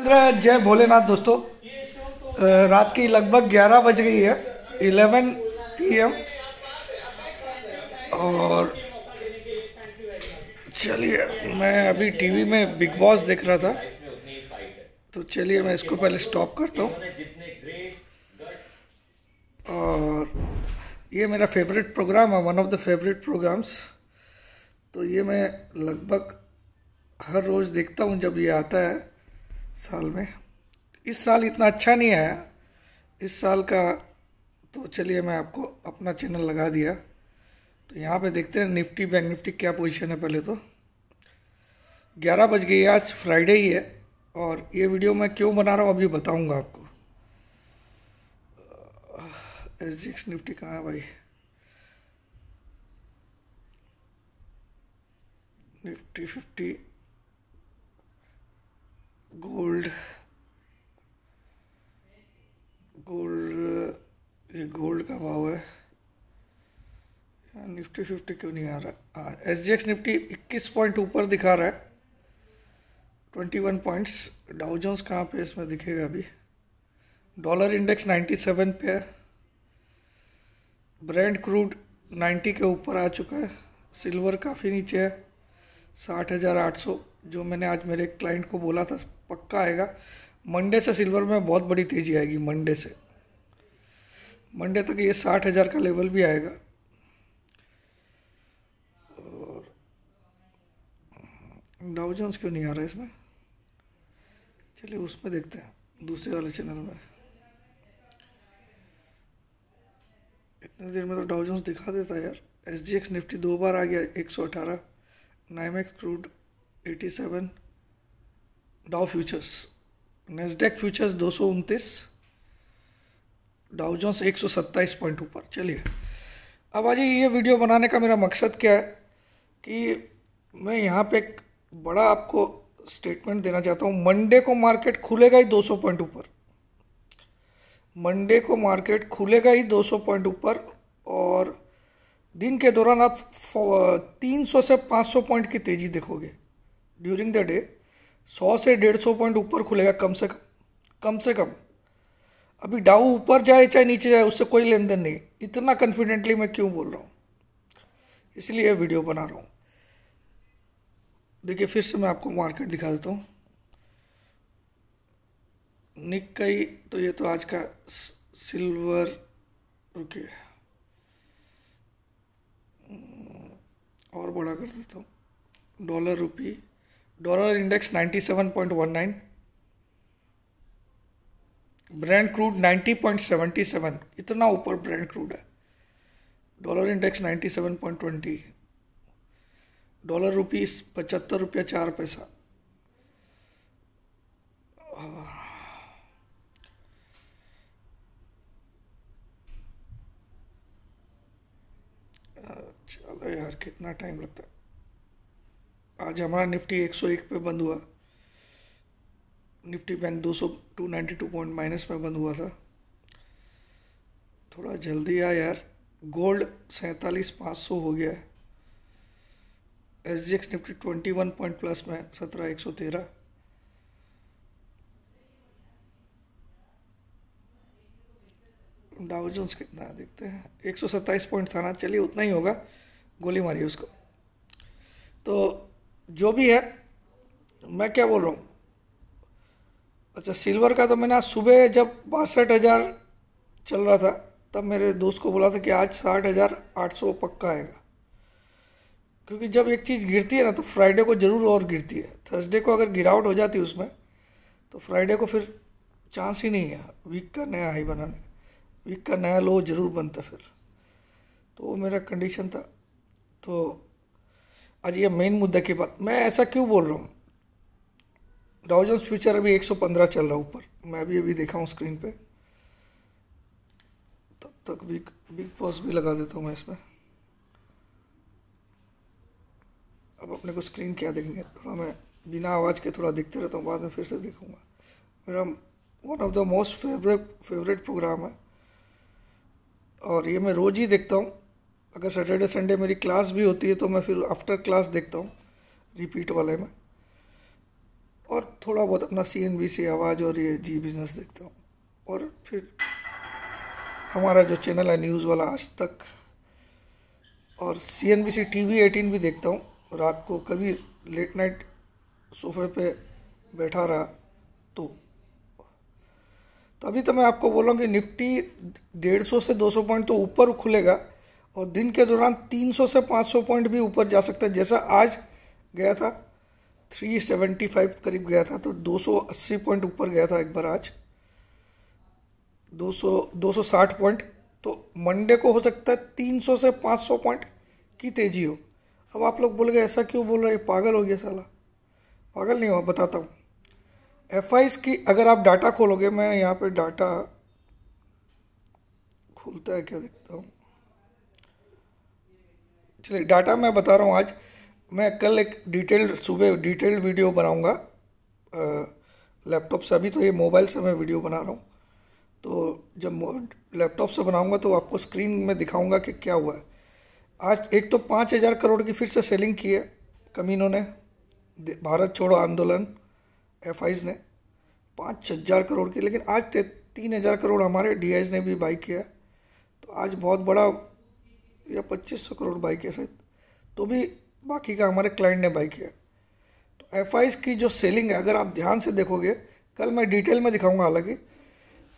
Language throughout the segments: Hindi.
चंद्र जय भोलेनाथ दोस्तों रात की लगभग 11 बज गई है 11 पीएम और चलिए मैं अभी टीवी में बिग बॉस देख रहा था तो चलिए मैं इसको पहले स्टॉप करता हूँ और ये मेरा फेवरेट प्रोग्राम है one of the favourite programmes तो ये मैं लगभग हर रोज़ देखता हूँ जब ये आता है साल में इस साल इतना अच्छा नहीं आया इस साल का तो चलिए मैं आपको अपना चैनल लगा दिया तो यहाँ पे देखते हैं निफ्टी बैंक निफ्टी क्या पोजीशन है पहले तो ग्यारह बज गई आज फ्राइडे ही है और ये वीडियो मैं क्यों बना रहा हूँ अभी बताऊँगा आपको एस एक्स निफ्टी कहाँ है भाई निफ्टी फिफ्टी गोल्ड गोल्ड ये गोल्ड का भाव है निफ्टी फिफ्टी क्यों नहीं आ रहा एस जी एक्स निफ्टी इक्कीस पॉइंट ऊपर दिखा रहा है ट्वेंटी वन पॉइंट्स डाउजोन्स कहाँ पे इसमें दिखेगा अभी डॉलर इंडेक्स नाइन्टी सेवन पे है ब्रांड क्रूड नाइन्टी के ऊपर आ चुका है सिल्वर काफ़ी नीचे है साठ हज़ार आठ सौ जो मैंने आज मेरे क्लाइंट को बोला था पक्का आएगा मंडे से सिल्वर में बहुत बड़ी तेज़ी आएगी मंडे से मंडे तक ये साठ हज़ार का लेवल भी आएगा और डाउजन्स क्यों नहीं आ रहा है इसमें चलिए उसमें देखते हैं दूसरे वाले चैनल में इतनी देर में तो डाउजन्स दिखा देता है यार एस निफ्टी दो बार आ गया एक सौ अठारह NYMEX crude eighty seven Dow futures Nasdaq futures दो सौ उनतीस डाउजोंस एक सौ सत्ताईस पॉइंट ऊपर चलिए अब आज ये वीडियो बनाने का मेरा मकसद क्या है कि मैं यहाँ पे एक बड़ा आपको स्टेटमेंट देना चाहता हूँ मंडे को मार्केट खुलेगा ही 200 पॉइंट ऊपर मंडे को मार्केट खुलेगा ही 200 पॉइंट ऊपर और दिन के दौरान आप 300 से 500 पॉइंट की तेज़ी देखोगे ड्यूरिंग द डे सौ से डेढ़ सौ पॉइंट ऊपर खुलेगा कम से कम कम से कम अभी डाउ ऊपर जाए चाहे नीचे जाए उससे कोई लेन देन नहीं इतना कॉन्फिडेंटली मैं क्यों बोल रहा हूँ इसलिए वीडियो बना रहा हूँ देखिए फिर से मैं आपको मार्केट दिखा देता हूँ निक कई तो ये तो आज का सिल्वर है और बड़ा कर देता हूँ dollar rupee dollar index 97.19 Brent crude 90.77 इतना ऊपर ब्रांड क्रूड है डॉलर इंडेक्स 97.20 डॉलर रुपीस पचहत्तर रुपया चार पैसा हाँ। चलो अच्छा, यार कितना टाइम लगता है आज हमारा निफ्टी 101 पे बंद हुआ निफ्टी बैंक 200 292 पॉइंट माइनस में बंद हुआ था थोड़ा जल्दी आ यार गोल्ड सैंतालीस पाँच सौ हो गया है S G X Nifty twenty one point plus में सत्रह एक सौ तेरह डाउजन्स कितना है देखते हैं एक सौ सत्ताईस पॉइंट था ना चलिए उतना ही होगा गोली मारिए उसको तो जो भी है मैं क्या बोल रहा हूँ अच्छा सिल्वर का तो मैंने आज सुबह जब बासठ हज़ार चल रहा था तब मेरे दोस्त को बोला था कि आज साठ हज़ार आठ सौ पक्का आएगा क्योंकि जब एक चीज़ गिरती है ना तो फ्राइडे को ज़रूर और गिरती है थर्सडे को अगर गिरावट हो जाती है उसमें तो फ्राइडे को फिर चांस ही नहीं है वीक का नया हाई बनाने वीक का नया लो ज़रूर बनता फिर तो वो मेरा कंडीशन था तो आज ये मेन मुद्दा की बात मैं ऐसा क्यों बोल रहा हूँ डाउजन्स फ्यूचर अभी 115 चल रहा है ऊपर मैं अभी अभी देखा हूँ स्क्रीन पे तब तक बिग बिग बॉस भी लगा देता हूँ मैं इसमें अब अपने को स्क्रीन क्या देखनी है थोड़ा मैं बिना आवाज़ के थोड़ा देखते रहता हूँ बाद में फिर से देखूँगा मेरा one of the most favourite favourite programme है और ये मैं रोज़ ही देखता हूँ अगर सैटरडे संडे मेरी क्लास भी होती है तो मैं फिर आफ्टर क्लास देखता हूँ रिपीट वाले में और थोड़ा बहुत अपना सी एन बी सी आवाज़ और ये जी बिजनेस देखता हूँ और फिर हमारा जो चैनल है न्यूज़ वाला आज तक और C N B C T V eighteen भी देखता हूँ रात को कभी लेट नाइट सोफे पे बैठा रहा तो तो अभी तो मैं आपको बोला हूँ कि निफ्टी डेढ़ सौ से दो सौ पॉइंट तो ऊपर खुलेगा और दिन के दौरान 300 से 500 पॉइंट भी ऊपर जा सकता है जैसा आज गया था 375 करीब गया था तो 280 पॉइंट ऊपर गया था एक बार आज 200 260 पॉइंट तो मंडे को हो सकता है 300 से 500 पॉइंट की तेज़ी हो अब आप लोग बोल गए ऐसा क्यों बोल रहे पागल हो गया साला पागल नहीं हुआ बताता हूँ एफ की अगर आप डाटा खोलोगे मैं यहाँ पे डाटा खुलता है क्या देखता हूँ चलिए डाटा मैं बता रहा हूँ आज मैं कल एक डिटेल्ड सुबह डिटेल्ड वीडियो बनाऊँगा लैपटॉप से अभी तो ये मोबाइल से मैं वीडियो बना रहा हूँ तो जब लैपटॉप से बनाऊँगा तो आपको स्क्रीन में दिखाऊँगा कि क्या हुआ है आज एक तो पाँच हज़ार करोड़ की फिर से सेलिंग की है कमीनों ने भारत छोड़ो आंदोलन एफ ने पाँच हज़ार करोड़ की लेकिन आज तीन हज़ार करोड़ हमारे डी ने भी बाई किया तो आज बहुत बड़ा या पच्चीस सौ करोड़ बाइक है शायद तो भी बाकी का हमारे क्लाइंट ने बाई किया तो एफ की जो सेलिंग है अगर आप ध्यान से देखोगे कल मैं डिटेल में दिखाऊंगा हालांकि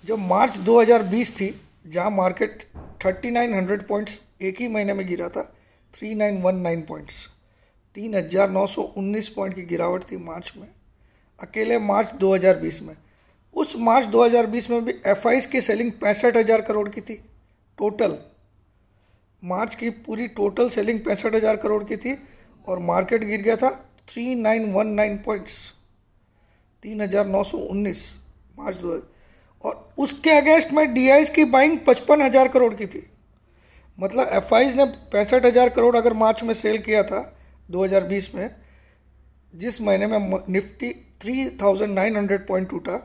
जब मार्च 2020 थी जहां मार्केट 3900 पॉइंट्स एक ही महीने में गिरा था 3919 पॉइंट्स 3919 पॉइंट की गिरावट थी मार्च में अकेले मार्च 2020 में उस मार्च 2020 में भी एफ की सेलिंग पैंसठ हज़ार करोड़ की थी टोटल मार्च की पूरी टोटल सेलिंग पैंसठ हज़ार करोड़ की थी और मार्केट गिर गया था three nine one nine points तीन हज़ार नौ सौ उन्नीस मार्च दो और उसके अगेंस्ट में डी की बाइंग पचपन हज़ार करोड़ की थी मतलब एफ ने पैंसठ हज़ार करोड़ अगर मार्च में सेल किया था 2020 में जिस महीने में निफ्टी 3,900 पॉइंट टूटा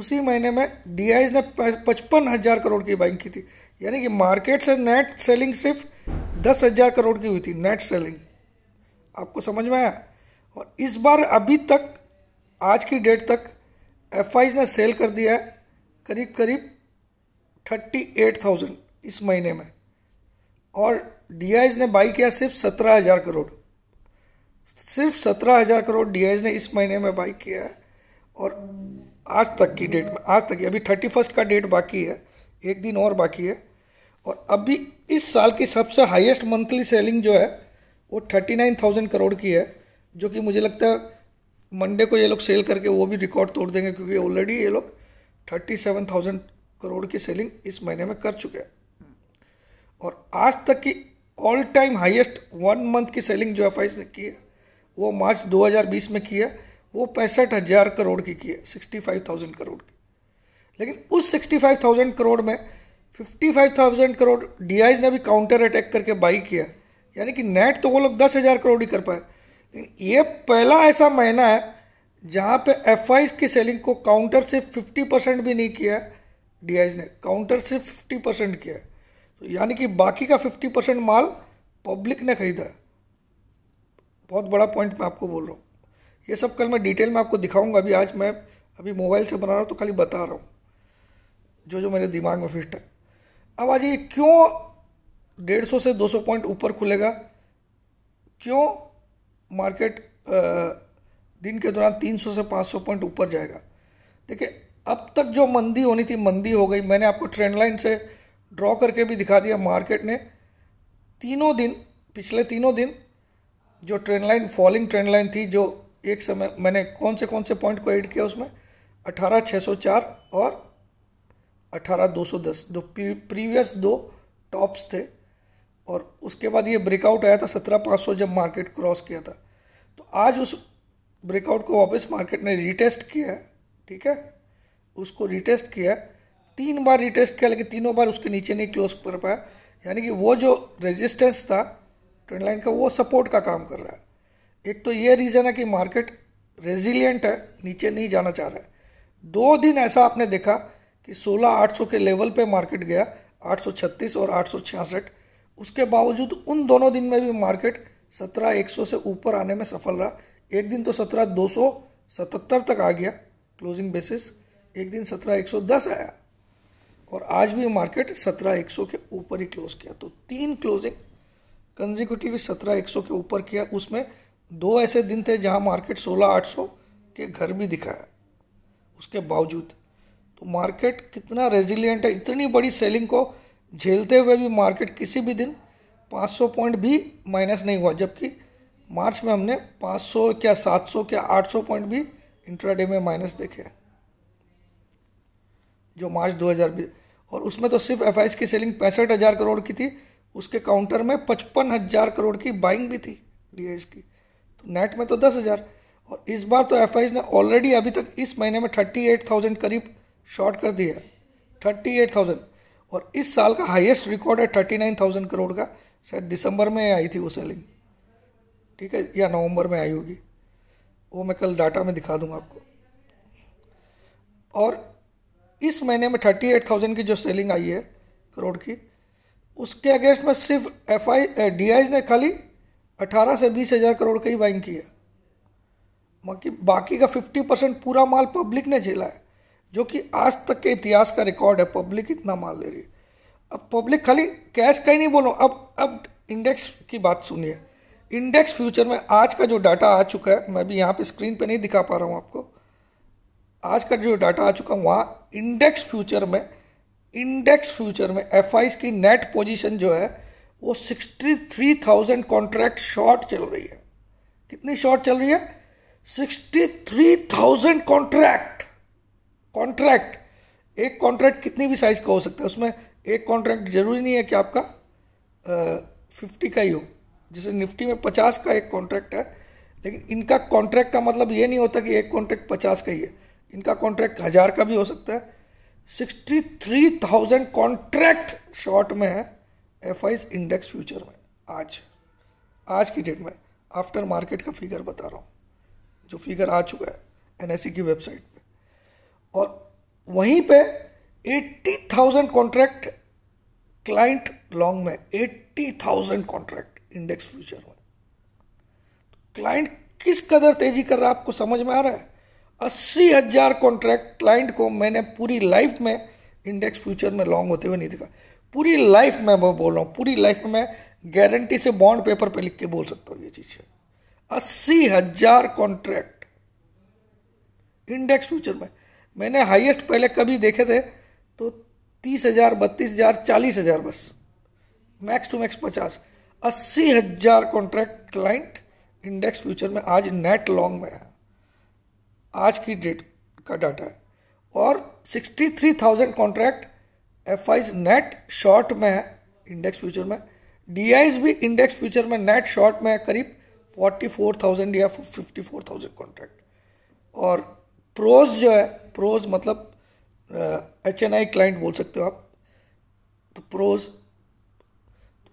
उसी महीने में डी ने पचपन हज़ार करोड़ की बाइंग की थी यानी कि मार्केट से नेट सेलिंग सिर्फ दस हज़ार करोड़ की हुई थी नेट सेलिंग आपको समझ में आया और इस बार अभी तक आज की डेट तक एफ ने सेल कर दिया है करीब करीब थर्टी एट थाउजेंड इस महीने में और डी ने बाई किया सिर्फ सत्रह हज़ार करोड़ सिर्फ सत्रह हज़ार करोड़ डी ने इस महीने में बाई किया है और आज तक की डेट में आज तक अभी थर्टी फर्स्ट का डेट बाकी है एक दिन और बाकी है और अभी इस साल की सबसे हाईएस्ट मंथली सेलिंग जो है वो थर्टी नाइन थाउजेंड करोड़ की है जो कि मुझे लगता है मंडे को ये लोग सेल करके वो भी रिकॉर्ड तोड़ देंगे क्योंकि ऑलरेडी ये लोग थर्टी सेवन थाउजेंड करोड़ की सेलिंग इस महीने में कर चुके हैं और आज तक की all time highest one month की सेलिंग जो एफ ने की है वो मार्च 2020 में की है वो पैंसठ हज़ार करोड़ की की है सिक्सटी फाइव थाउजेंड करोड़ की लेकिन उस सिक्सटी फाइव थाउजेंड करोड़ में 55,000 करोड़ डी ने भी काउंटर अटैक करके बाई किया यानी कि नेट तो वो लोग दस हज़ार करोड़ ही कर पाए लेकिन ये पहला ऐसा महीना है जहाँ पे एफ की सेलिंग को काउंटर से 50 परसेंट भी नहीं किया डी ने काउंटर से 50 परसेंट किया तो यानी कि बाकी का 50 परसेंट माल पब्लिक ने खरीदा है बहुत बड़ा पॉइंट मैं आपको बोल रहा हूँ ये सब कल मैं डिटेल में आपको दिखाऊंगा अभी आज मैं अभी मोबाइल से बना रहा हूँ तो खाली बता रहा हूँ जो जो मेरे दिमाग में फिट है अब आज ये क्यों डेढ़ सौ से दो सौ पॉइंट ऊपर खुलेगा क्यों मार्केट दिन के दौरान तीन सौ से पाँच सौ पॉइंट ऊपर जाएगा देखिए अब तक जो मंदी होनी थी मंदी हो गई मैंने आपको ट्रेंड लाइन से ड्रॉ करके भी दिखा दिया मार्केट ने तीनों दिन पिछले तीनों दिन जो trend line falling trend line थी जो एक समय मैंने कौन से कौन से पॉइंट को ऐड किया उसमें अठारह छः सौ चार और 18210 दो सौ दस जो प्रीवियस दो टॉप्स थे और उसके बाद ये ब्रेकआउट आया था सत्रह पाँच सौ जब मार्केट क्रॉस किया था तो आज उस ब्रेकआउट को वापस मार्केट ने रीटेस्ट किया है ठीक है उसको रीटेस्ट किया है तीन बार रीटेस्ट किया लेकिन तीनों बार उसके नीचे नहीं क्लोज कर पाया यानी कि वो जो रेजिस्टेंस था ट्रेंड लाइन का वो सपोर्ट का काम कर रहा है एक तो ये रीज़न है कि मार्केट रेजिलियंट है नीचे नहीं जाना चाह रहा है दो दिन ऐसा आपने देखा कि 16800 के लेवल पे मार्केट गया 836 और 866 उसके बावजूद उन दोनों दिन में भी मार्केट 17100 से ऊपर आने में सफल रहा एक दिन तो 17277 तक आ गया क्लोजिंग बेसिस एक दिन 17110 आया और आज भी मार्केट 17100 के ऊपर ही क्लोज किया तो तीन क्लोजिंग कंजिक्यूटिव एक के ऊपर किया उसमें दो ऐसे दिन थे जहां मार्केट 16800 के घर भी दिखाया उसके बावजूद तो मार्केट कितना रेजिलियंट है इतनी बड़ी सेलिंग को झेलते हुए भी मार्केट किसी भी दिन 500 पॉइंट भी माइनस नहीं हुआ जबकि मार्च में हमने 500 क्या 700 क्या 800 पॉइंट भी इंट्राडे में माइनस देखे जो मार्च 2020 और उसमें तो सिर्फ एफ की सेलिंग पैंसठ हज़ार करोड़ की थी उसके काउंटर में पचपन हज़ार करोड़ की बाइंग भी थी डी की तो नेट में तो दस हज़ार और इस बार तो एफ ने ऑलरेडी अभी तक इस महीने में थर्टी एट थाउजेंड करीब शॉर्ट कर दिया थर्टी एट थाउजेंड और इस साल का हाईएस्ट रिकॉर्ड है थर्टी नाइन थाउजेंड करोड़ का शायद दिसंबर में आई थी वो सेलिंग ठीक है या नवंबर में आई होगी वो मैं कल डाटा में दिखा दूंगा आपको और इस महीने में थर्टी एट थाउजेंड की जो सेलिंग आई है करोड़ की उसके अगेंस्ट में सिर्फ एफ आई डी आईज ने खाली अठारह से बीस हज़ार करोड़ का ही बाइंग किया बाकी बाकी का फिफ्टी परसेंट पूरा माल पब्लिक ने झेला है जो कि आज तक के इतिहास का रिकॉर्ड है पब्लिक इतना मान ले रही है अब पब्लिक खाली कैश का ही नहीं बोलो अब अब इंडेक्स की बात सुनिए इंडेक्स फ्यूचर में आज का जो डाटा आ चुका है मैं भी यहाँ पे स्क्रीन पे नहीं दिखा पा रहा हूँ आपको आज का जो डाटा आ चुका है वहाँ इंडेक्स फ्यूचर में इंडेक्स फ्यूचर में एफ की नेट पोजिशन जो है वो sixty three thousand contract short चल रही है कितनी शॉर्ट चल रही है sixty three thousand contract contract एक कॉन्ट्रैक्ट कितनी भी साइज़ का हो सकता है उसमें एक कॉन्ट्रैक्ट ज़रूरी नहीं है कि आपका फिफ्टी का ही हो जैसे निफ्टी में पचास का एक कॉन्ट्रैक्ट है लेकिन इनका कॉन्ट्रैक्ट का मतलब ये नहीं होता कि एक कॉन्ट्रैक्ट पचास का ही है इनका कॉन्ट्रैक्ट हज़ार का भी हो सकता है sixty three thousand contract short में है एफ इंडेक्स फ्यूचर में आज आज की डेट में आफ्टर मार्केट का फिगर बता रहा हूँ जो फिगर आ चुका है एन e की वेबसाइट पर और वहीं पे 80,000 कॉन्ट्रैक्ट क्लाइंट लॉन्ग में 80,000 कॉन्ट्रैक्ट इंडेक्स फ्यूचर में क्लाइंट किस कदर तेजी कर रहा है आपको समझ में आ रहा है अस्सी हजार कॉन्ट्रैक्ट क्लाइंट को मैंने पूरी लाइफ में इंडेक्स फ्यूचर में लॉन्ग होते हुए नहीं देखा पूरी लाइफ में मैं बोल रहा हूँ पूरी लाइफ में मैं गारंटी से बॉन्ड पेपर पे लिख के बोल सकता हूँ ये चीज़ है अस्सी हजार कॉन्ट्रैक्ट इंडेक्स फ्यूचर में मैंने हाईएस्ट पहले कभी देखे थे तो तीस हज़ार बत्तीस हज़ार चालीस हज़ार बस मैक्स टू मैक्स पचास अस्सी हज़ार कॉन्ट्रैक्ट क्लाइंट इंडेक्स फ्यूचर में आज नेट लॉन्ग में है आज की डेट का डाटा है और sixty three thousand contract F net short में है इंडेक्स फ्यूचर में डी भी इंडेक्स फ्यूचर में नेट शॉर्ट में है करीब थाउजेंड या फिफ्टी फोर थाउजेंड कॉन्ट्रैक्ट और प्रोज जो है प्रोज मतलब एच एन आई क्लाइंट बोल सकते हो आप तो प्रोज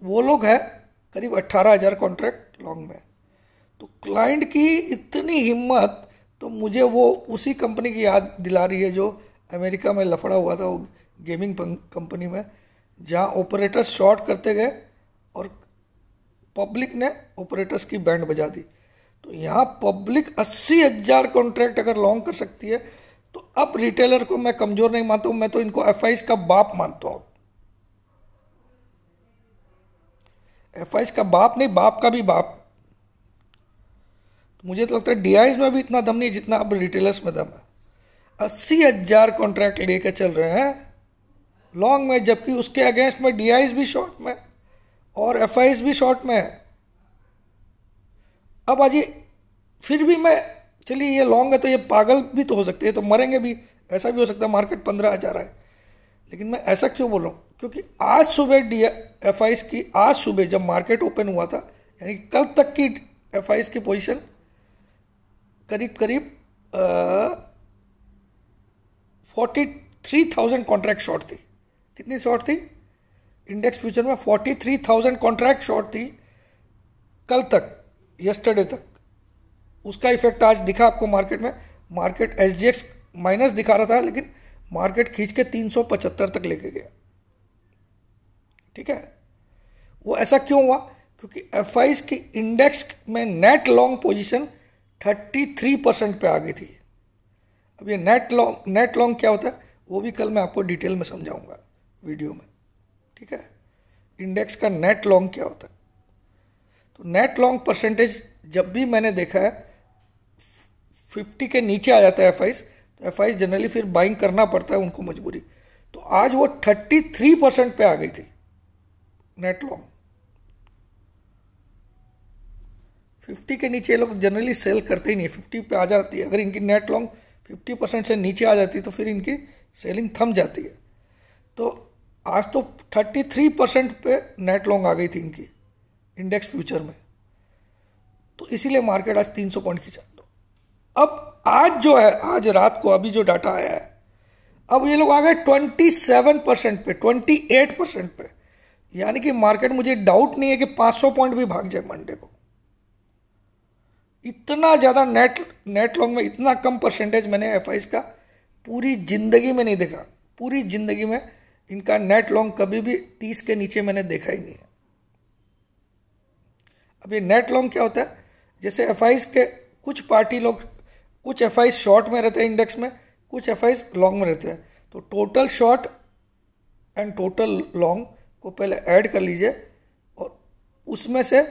वो लोग हैं करीब अट्ठारह हज़ार कॉन्ट्रैक्ट लॉन्ग में तो क्लाइंट की इतनी हिम्मत तो मुझे वो उसी कंपनी की याद दिला रही है जो अमेरिका में लफड़ा हुआ था वो गेमिंग कंपनी में जहाँ ऑपरेटर शॉर्ट करते गए और पब्लिक ने ऑपरेटर्स की बैंड बजा दी तो यहाँ पब्लिक अस्सी हज़ार कॉन्ट्रैक्ट अगर लॉन्ग कर सकती है तो अब रिटेलर को मैं कमजोर नहीं मानता हूं मैं तो इनको एफ का बाप मानता हूं एफ का बाप नहीं बाप का भी बाप तो मुझे तो लगता है डी में भी इतना दम नहीं जितना अब रिटेलर्स में दम है अस्सी हजार कॉन्ट्रैक्ट लेकर चल रहे हैं लॉन्ग में जबकि उसके अगेंस्ट में डी भी शॉर्ट में और एफ भी शॉर्ट में है अब अजी फिर भी मैं चलिए ये लॉन्ग है तो ये पागल भी तो हो सकते हैं तो मरेंगे भी ऐसा भी हो सकता है मार्केट पंद्रह हज़ार है लेकिन मैं ऐसा क्यों बोल रहा हूँ क्योंकि आज सुबह डी एफ की आज सुबह जब मार्केट ओपन हुआ था यानी कल तक की एफ की पोजीशन करीब करीब forty three thousand contract short थी कितनी शॉर्ट थी इंडेक्स फ्यूचर में forty three thousand contract short थी कल तक यस्टरडे तक उसका इफेक्ट आज दिखा आपको मार्केट में market S G X minus दिखा रहा था लेकिन मार्केट खींच के तीन सौ पचहत्तर तक लेके गया ठीक है वो ऐसा क्यों हुआ क्योंकि एफ आईज की इंडेक्स में नेट लॉन्ग पोजीशन 33 परसेंट पर आ गई थी अब ये नेट लॉन्ग नेट लॉन्ग क्या होता है वो भी कल मैं आपको डिटेल में समझाऊंगा वीडियो में ठीक है इंडेक्स का नेट लॉन्ग क्या होता है तो नेट लॉन्ग परसेंटेज जब भी मैंने देखा है फिफ्टी के नीचे आ जाता है एफ तो एफ जनरली फिर बाइंग करना पड़ता है उनको मजबूरी तो आज वो थर्टी थ्री परसेंट पे आ गई थी नेट लॉन्ग फिफ्टी के नीचे लोग जनरली सेल करते ही नहीं फिफ्टी पे आ जाती है अगर इनकी नेट लॉन्ग फिफ्टी परसेंट से नीचे आ जाती है तो फिर इनकी सेलिंग थम जाती है तो आज तो थर्टी थ्री परसेंट पे नेट लॉन्ग आ गई थी इनकी इंडेक्स फ्यूचर में तो इसीलिए मार्केट आज तीन सौ पॉइंट खींचा अब आज जो है आज रात को अभी जो डाटा आया है अब ये लोग आ गए ट्वेंटी सेवन परसेंट पे ट्वेंटी एट परसेंट पे यानी कि मार्केट मुझे डाउट नहीं है कि 500 पॉइंट भी भाग जाए मंडे को इतना ज़्यादा नेट नेट लॉन्ग में इतना कम परसेंटेज मैंने एफ का पूरी ज़िंदगी में नहीं देखा पूरी ज़िंदगी में इनका नेट लॉन्ग कभी भी तीस के नीचे मैंने देखा ही नहीं है अब ये नेट लॉन्ग क्या होता है जैसे एफ के कुछ पार्टी लोग कुछ एफ शॉर्ट में रहते हैं इंडेक्स में कुछ एफ लॉन्ग में रहते हैं तो total short and total long को पहले ऐड कर लीजिए और उसमें से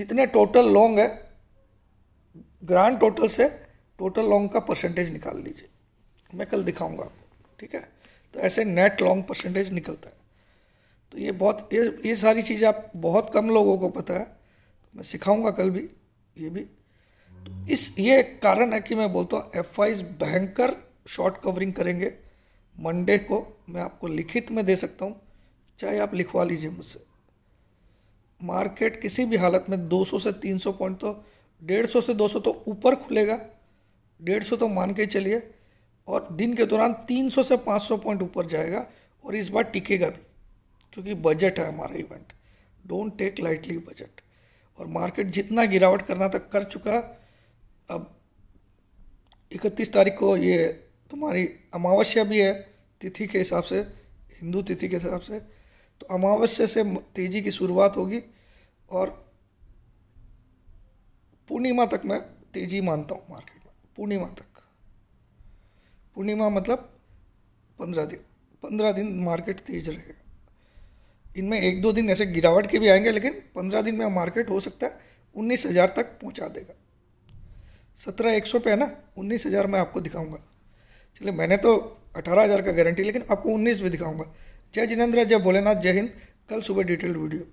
जितने टोटल लॉन्ग है ग्रांड टोटल से टोटल लॉन्ग का परसेंटेज निकाल लीजिए मैं कल दिखाऊंगा आपको ठीक है तो ऐसे नेट लॉन्ग परसेंटेज निकलता है तो ये बहुत ये ये सारी चीज़ें आप बहुत कम लोगों को पता है तो मैं सिखाऊंगा कल भी ये भी तो इस ये कारण है कि मैं बोलता हूँ एफ आईज भयंकर शॉर्ट कवरिंग करेंगे मंडे को मैं आपको लिखित में दे सकता हूँ चाहे आप लिखवा लीजिए मुझसे मार्केट किसी भी हालत में 200 से 300 पॉइंट तो 150 से 200 तो ऊपर खुलेगा 150 तो मान के चलिए और दिन के दौरान 300 से 500 पॉइंट ऊपर जाएगा और इस बार टिकेगा भी क्योंकि बजट है हमारा event don't take lightly budget और मार्केट जितना गिरावट करना था कर चुका अब इकतीस तारीख को ये तुम्हारी अमावस्या भी है तिथि के हिसाब से हिंदू तिथि के हिसाब से तो अमावस्या से तेजी की शुरुआत होगी और पूर्णिमा तक मैं तेजी मानता हूँ मार्केट में पूर्णिमा तक पूर्णिमा मतलब पंद्रह दिन पंद्रह दिन मार्केट तेज रहेगा इनमें एक दो दिन ऐसे गिरावट के भी आएंगे लेकिन पंद्रह दिन में मार्केट हो सकता है उन्नीस हज़ार तक पहुंचा देगा सत्रह एक सौ पे है ना उन्नीस हज़ार मैं आपको दिखाऊंगा चलिए मैंने तो अठारह हज़ार का गारंटी लेकिन आपको उन्नीस भी दिखाऊंगा जय जिनेन्द्र जय भोलेनाथ जय हिंद कल सुबह डिटेल्ड वीडियो